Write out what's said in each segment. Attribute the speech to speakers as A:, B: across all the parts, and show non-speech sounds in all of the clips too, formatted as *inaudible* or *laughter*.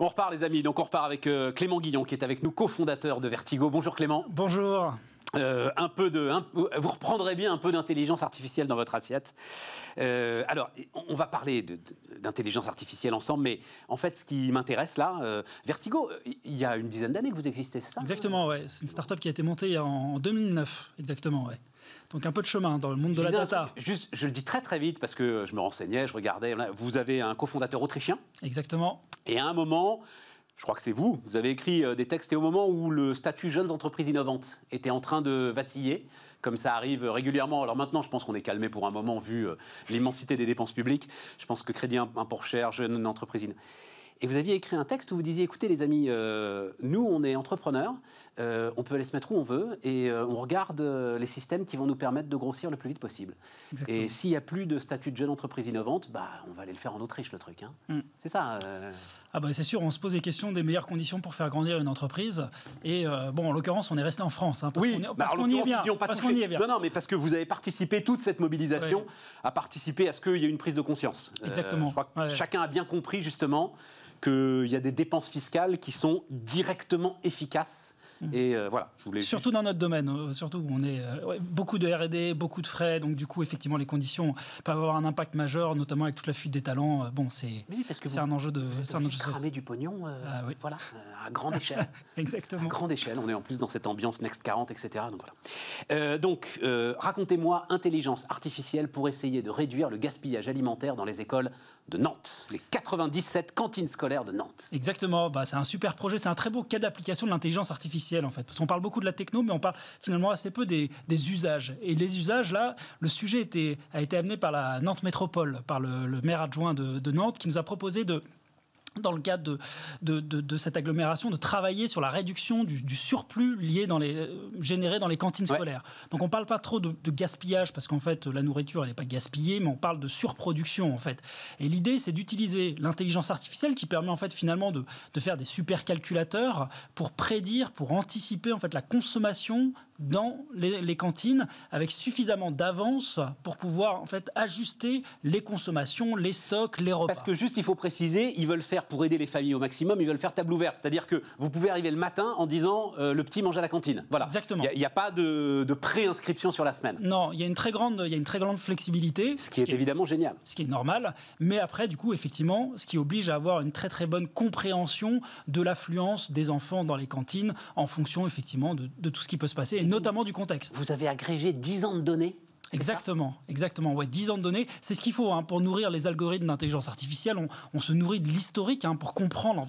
A: On repart les amis, donc on repart avec euh, Clément Guillon qui est avec nous, cofondateur de Vertigo. Bonjour Clément. Bonjour. Euh, un peu de, vous reprendrez bien un peu d'intelligence artificielle dans votre assiette. Euh, alors, on va parler d'intelligence artificielle ensemble, mais en fait, ce qui m'intéresse là, Vertigo, il y a une dizaine
B: d'années que vous existez, c'est ça Exactement, ouais. C'est une startup qui a été montée en 2009, exactement, ouais. Donc un peu de chemin dans le monde de la data.
A: je le dis très très vite parce que je me renseignais, je regardais. Vous avez un cofondateur autrichien. Exactement. Et à un moment, je crois que c'est vous, vous avez écrit euh, des textes et au moment où le statut jeunes entreprises innovantes était en train de vaciller, comme ça arrive régulièrement. Alors maintenant, je pense qu'on est calmé pour un moment vu euh, l'immensité des dépenses publiques. Je pense que crédit un pour cher, jeune entreprise. Et vous aviez écrit un texte où vous disiez, écoutez les amis, euh, nous on est entrepreneurs, euh, on peut aller se mettre où on veut et euh, on regarde euh, les systèmes qui vont nous permettre de grossir le plus vite possible. Et s'il n'y a plus de statut de jeune entreprise innovante, bah, on va aller le faire en Autriche, le truc. Hein. Mm. C'est ça.
B: Ah bah, c'est sûr, on se pose des questions des meilleures conditions pour faire grandir une entreprise. Et bon, en l'occurrence, on est resté en France. Hein, parce oui, qu'on y, est bien. Non,
A: non, mais parce que vous avez participé, toute cette mobilisation à participer à ce qu'il y ait une prise de conscience. Exactement. chacun a bien compris, justement, qu'il y a des dépenses fiscales qui sont directement efficaces Mmh. Euh, je surtout dans
B: notre domaine, euh, surtout où on est euh, beaucoup de R&D, beaucoup de frais, donc du coup effectivement les conditions peuvent avoir un impact majeur, notamment avec toute la fuite des talents. bon, c'est c'est un enjeu de c'est un enjeu cramer du pognon, ah voilà, à grande échelle.
A: *laughs* Exactement. grande échelle, on est en plus dans cette ambiance Next 40, etc. Donc voilà. Euh, donc, euh, racontez-moi intelligence artificielle pour essayer de réduire le gaspillage alimentaire dans les écoles de Nantes, les 97 cantines scolaires de Nantes.
B: Exactement, bah, c'est un super projet, c'est un très beau cas d'application de l'intelligence artificielle en fait, parce qu'on parle beaucoup de la techno, mais on parle finalement assez peu des, usages. Et les usages, là, le sujet a été amené par la Nantes Métropole, par le, maire adjoint de Nantes, qui nous a proposé de dans le cadre de, cette agglomération, de travailler sur la réduction du, surplus lié dans les, euh, généré dans les cantines scolaires. Donc on ne parle pas trop de, gaspillage, parce qu'en fait, la nourriture, elle n'est pas gaspillée, mais on parle de surproduction, en fait. Et l'idée, c'est d'utiliser l'intelligence artificielle qui permet, en fait, finalement, de, faire des supercalculateurs pour prédire, pour anticiper, en fait, la consommation dans les, cantines avec suffisamment d'avance pour pouvoir en fait ajuster les consommations, les stocks, les repas. Parce que juste, il faut préciser, ils veulent faire pour aider les familles au maximum, ils veulent faire table ouverte, c'est-à-dire que
A: vous pouvez arriver le matin en disant euh, le petit mange à la cantine. Voilà. Exactement. Il n'y a, pas de, de pré-inscription
B: sur la semaine. Non, il y a une très grande, il y a une très grande flexibilité. Ce qui, est, évidemment génial. Ce qui est normal, mais après, du coup, effectivement, ce qui oblige à avoir une très très bonne compréhension de l'affluence des enfants dans les cantines en fonction effectivement de, de tout ce qui peut se passer notamment du contexte. Vous avez agrégé 10 ans de données Exactement, exactement. Ouais, 10 ans de données, c'est ce qu'il faut hein. pour nourrir les algorithmes d'intelligence artificielle. On, se nourrit de l'historique hein, pour comprendre en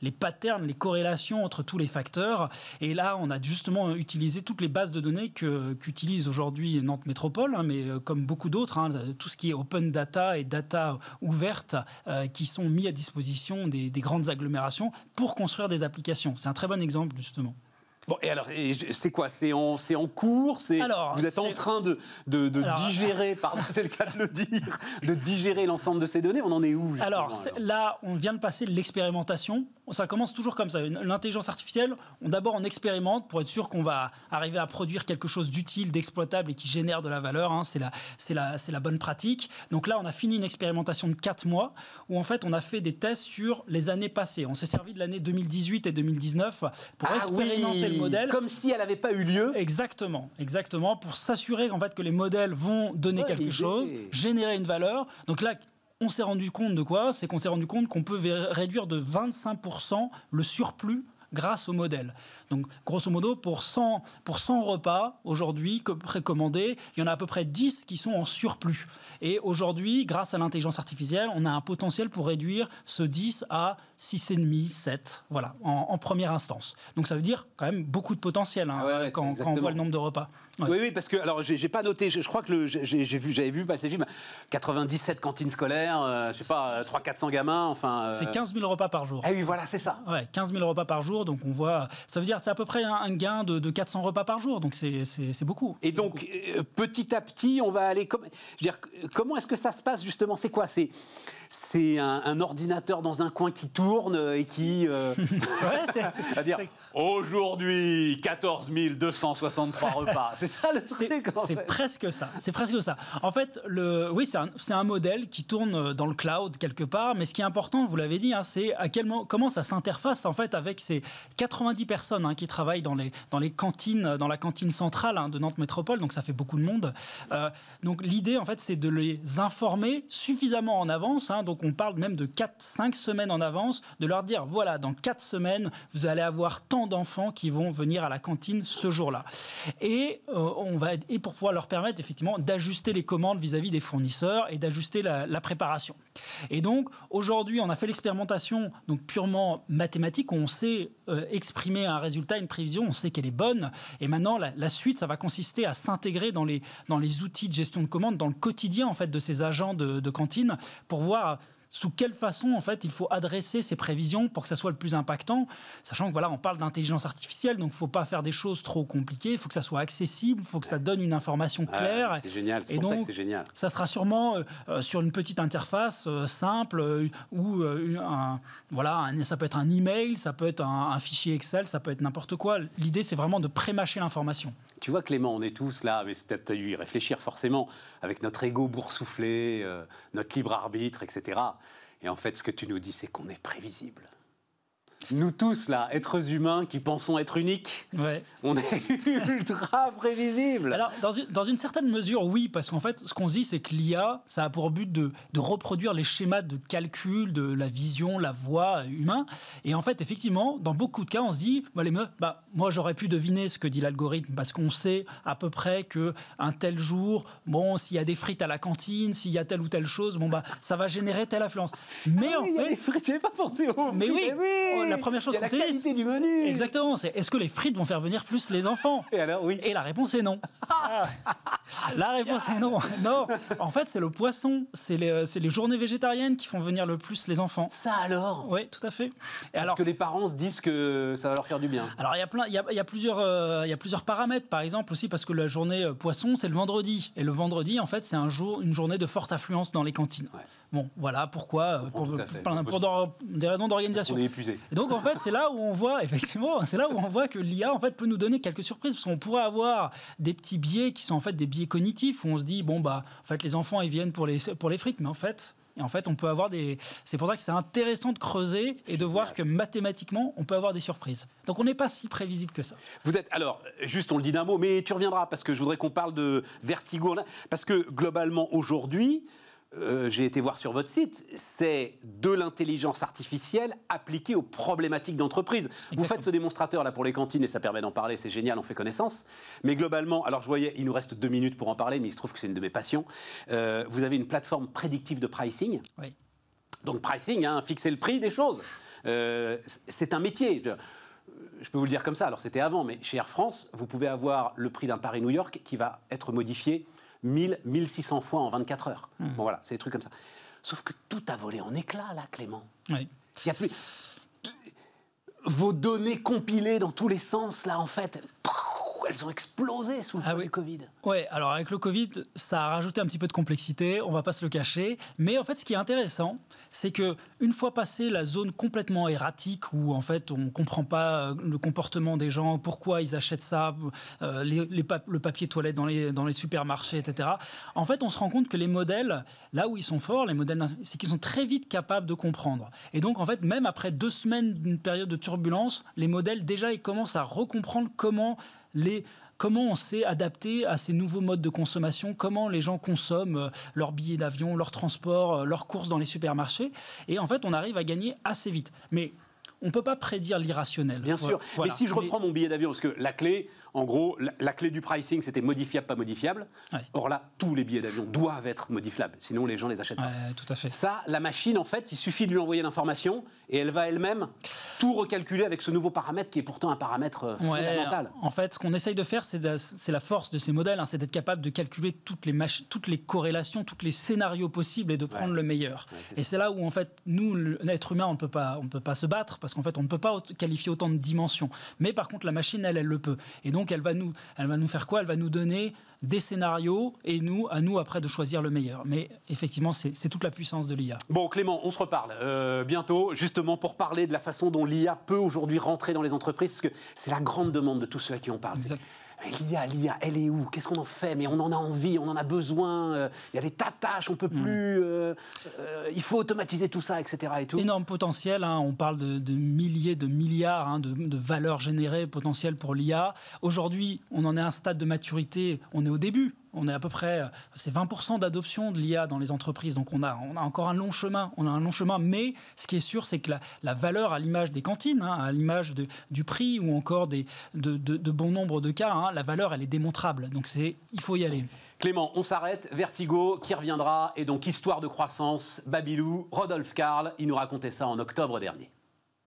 B: les, patterns, les corrélations entre tous les facteurs. Et là, on a justement utilisé toutes les bases de données qu'utilise aujourd'hui Nantes Métropole, hein, mais euh, comme beaucoup d'autres, tout ce qui est open data et data ouverte euh, qui sont mis à disposition des grandes agglomérations pour construire des applications. C'est un très bon exemple justement.
A: Bon, et alors, c'est quoi C'est en, cours Vous êtes en train de, digérer, euh, pardon, c'est le cas de le dire, de digérer l'ensemble de ces données On en est où Alors, alors
B: là, on vient de passer de l'expérimentation ça commence toujours comme ça. L'intelligence artificielle, on d'abord on expérimente pour être sûr qu'on va arriver à produire quelque chose d'utile, d'exploitable et qui génère de la valeur. Hein. C'est la, c'est c'est la bonne pratique. Donc là, on a fini une expérimentation de 4 mois où en fait on a fait des tests sur les années passées. On s'est servi de l'année 2018 et 2019 pour ah expérimenter le modèle. Comme si elle n'avait pas eu lieu. Exactement, exactement, pour s'assurer en fait que les modèles vont donner quelque chose, générer une valeur. Donc là, on s'est rendu compte de quoi C'est qu'on s'est rendu compte qu'on peut réduire de 25% le surplus grâce au modèle. Donc, grosso modo, pour 100, 100 repas aujourd'hui précommandés, il y en a à peu près 10 qui sont en surplus. Et aujourd'hui, grâce à l'intelligence artificielle, on a un potentiel pour réduire ce 10 à 6,5, 7, voilà, en, première instance. Donc, ça veut dire quand même beaucoup de potentiel hein, ah quand, on voit le nombre de repas. Oui, oui, parce
A: que, alors, j'ai pas noté, je, crois que j'avais vu, vu passer, 97 cantines scolaires, euh, je sais pas, 3 euh, 400 gamins, enfin. Euh, c'est 15
B: 000 repas par jour. et ah oui, voilà, c'est ça. Ouais, 15 000 repas par jour, donc on voit. Ça veut dire c'est à peu près un, gain de, 400 repas par jour, donc c'est beaucoup. Et donc, euh, petit à petit, on va aller. dire, comment est-ce que ça se passe justement C'est quoi
A: C'est un, ordinateur dans un coin qui tourne et qui. Euh, *laughs* *laughs* Aujourd'hui, 14 263 repas. C'est
B: ça le truc. C'est presque ça. C'est presque ça. En fait, le, oui, c'est un, modèle qui tourne euh, dans le cloud quelque part. Mais ce qui est important, vous l'avez dit, hein, c'est à quel moment, comment ça s'interface en fait avec ces 90 personnes hein, qui travaillent dans les dans les cantines, euh, dans la cantine centrale hein, de Nantes Métropole. Donc ça fait beaucoup de monde. Euh, donc l'idée, en fait, c'est de les informer suffisamment en avance. donc on parle même de 4-5 semaines en avance, de leur dire voilà, dans 4 semaines, vous allez avoir tant d'enfants qui vont venir à la cantine ce jour-là. Et, euh, on va, et pour pouvoir leur permettre effectivement d'ajuster les commandes vis-à-vis des fournisseurs et d'ajuster la, préparation. Et donc aujourd'hui, on a fait l'expérimentation donc purement mathématique, où on sait euh, exprimer un résultat, une prévision, on sait qu'elle est bonne. Et maintenant, la, suite, ça va consister à s'intégrer dans les, dans les outils de gestion de commandes, dans le quotidien en fait de ces agents de, de cantine, pour voir sous quelle façon en fait il faut adresser ces prévisions pour que ça soit le plus impactant, sachant que voilà on parle d'intelligence artificielle donc il ne faut pas faire des choses trop compliquées, il faut que ça soit accessible, il faut que ça donne une information ah, claire. c'est génial, c'est pour ça que c'est génial. Ça sera sûrement euh, euh, sur une petite interface euh, simple ou voilà ça peut être un email, ça peut être un, fichier Excel, ça peut être n'importe quoi. L'idée c'est vraiment de prémâcher l'information.
A: Tu vois Clément, on est tous là, mais c'est peut-être à lui réfléchir forcément avec notre ego boursouflé, notre libre arbitre, etc. Et en fait, ce que tu nous dis, c'est qu'on est prévisible nous tous, là,
B: êtres humains qui pensons être uniques, on est *laughs* ultra prévisible. Alors, dans une, dans une, certaine mesure, oui, parce qu'en fait, ce qu'on dit, c'est que l'IA, ça a pour but de, de, reproduire les schémas de calcul, de la vision, la voix euh, humain. Et en fait, effectivement, dans beaucoup de cas, on se dit, bah, les bah, moi, j'aurais pu deviner ce que dit l'algorithme, parce qu'on sait à peu près que un tel jour, bon, s'il y a des frites à la cantine, s'il y a telle ou telle chose, bon, bah, ça va générer telle affluence. Ah mais en oui, fait, frites, pas pensé Mais oui, oui. Oh, la première chose qu'on sait, du menu. Exactement. C'est est-ce que les frites vont faire venir plus les enfants Et alors, oui. Et la réponse est non. *laughs* la réponse est non. Non. En fait, c'est le poisson. C'est les, journées végétariennes qui font venir le plus les enfants. Ça alors Oui, tout à fait. Et ce que les parents se disent que
A: ça va leur faire du bien.
B: Alors, il y a plein, y, plusieurs, euh, il plusieurs paramètres. Par exemple, aussi parce que la journée euh, poisson, c'est le vendredi. Et le vendredi, en fait, c'est un jour, une journée de forte affluence dans les cantines. Bon, voilà pourquoi, euh, pour, des raisons d'organisation. On est donc en fait, c'est là où on voit, effectivement, *laughs* c'est là où on voit que l'IA en fait peut nous donner quelques surprises, parce qu'on pourrait avoir des petits biais qui sont en fait des biais cognitifs, où on se dit, bon, bah, en fait, les enfants, ils viennent pour les, pour les frites, mais en fait, et en fait, on peut avoir des. C'est pour ça que c'est intéressant de creuser et de voir que mathématiquement, on peut avoir des surprises. Donc, on n'est pas si prévisible que ça.
A: Vous êtes. Alors, juste, on le dit d'un mot, mais tu reviendras parce que je voudrais qu'on parle de vertigo. Parce que globalement, aujourd'hui, euh, j'ai été voir sur votre site, c'est de l'intelligence artificielle appliquée aux problématiques d'entreprise. Vous faites ce démonstrateur là pour les cantines et ça permet d'en parler, c'est génial, on fait connaissance. Mais globalement, alors je voyais, il nous reste deux minutes pour en parler, mais il se trouve que c'est une de mes passions. Euh, vous avez une plateforme prédictive de pricing. Oui. Donc pricing, hein, fixer le prix des choses. Euh, c'est un métier je peux vous le dire comme ça, alors c'était avant, mais chez Air France, vous pouvez avoir le prix d'un Paris-New York qui va être modifié 1000, 1600 fois en 24 heures. Mmh. Bon, voilà, c'est des trucs comme ça. Sauf que tout a volé en éclat là, Clément. Oui. Il a plus. Vos données compilées dans tous les sens, là, en fait, elles ont explosé sous le ah Covid.
B: Oui, alors avec le Covid, ça a rajouté un petit peu de complexité, on va pas se le cacher. Mais en fait, ce qui est intéressant, c'est que une fois passé la zone complètement erratique où en fait on comprend pas euh, le comportement des gens, pourquoi ils achètent ça, euh, les, le papier toilette dans les, dans les supermarchés, etc. En fait, on se rend compte que les modèles, là où ils sont forts, les modèles, c'est qu'ils sont très vite capables de comprendre. Et donc en fait, même après deux semaines d'une période de turbulence, les modèles déjà ils commencent à recomprendre comment comment on s'est adapté à ces nouveaux modes de consommation, comment les gens consomment euh, leurs billets d'avion, leurs transports, euh, leurs courses dans les supermarchés. Et en fait, on arrive à gagner assez vite. Mais on ne peut pas prédire l'irrationnel. Bien sûr. Mais si je reprends
A: mon billet d'avion, parce que la clé, en gros, la, clé du pricing, c'était modifiable, pas modifiable. Or là, tous les billets d'avion doivent être modifiables, sinon les gens les achètent
B: pas. Tout à fait. Ça,
A: la machine, en fait, il suffit de lui envoyer l'information et elle va elle-même tout recalculer avec ce nouveau paramètre qui est pourtant un paramètre euh, fondamental.
B: en fait, ce qu'on essaye de faire, c'est la force de ces modèles, hein, c'est d'être capable de calculer toutes les, toutes les corrélations, tous les scénarios possibles et de prendre le meilleur. et c'est là où, en fait, nous, l'être humain, on ne peut pas, on peut pas se battre parce qu'en fait, on ne peut pas qualifier autant de dimensions. Mais par contre, la machine, elle, elle le peut. Et donc, elle va nous, elle va nous faire quoi Elle va nous donner des scénarios et nous, à nous après de choisir le meilleur. Mais effectivement, c'est toute la puissance de l'IA.
A: Bon, Clément, on se reparle euh, bientôt, justement pour parler de la façon dont l'IA peut aujourd'hui rentrer dans les entreprises, parce que c'est la grande demande de tous ceux à qui on parle l'IA, l'IA, elle est où Qu'est-ce qu'on en fait Mais on en a envie, on en a besoin. Euh, il y a des tas tâches, on peut mm. plus. Euh, euh, il faut automatiser tout ça, etc. tout. Énorme
B: potentiel. Hein, on parle de, milliers, de milliards hein, de, de, valeurs générées potentielles pour l'IA. Aujourd'hui, on en est à un stade de maturité. On est au début. On est à peu près, euh, c'est 20% d'adoption de l'IA dans les entreprises, donc on a, encore un long chemin, on a un long chemin, mais ce qui est sûr, c'est que la, valeur à l'image des cantines, hein, à l'image du prix ou encore de, de, bon nombre de cas, hein, la valeur, elle est démontrable, donc c'est, il faut y aller. Clément, on s'arrête, Vertigo qui reviendra, et donc Histoire de croissance, Babilou,
A: Rodolphe Karl, il nous racontait ça en octobre dernier.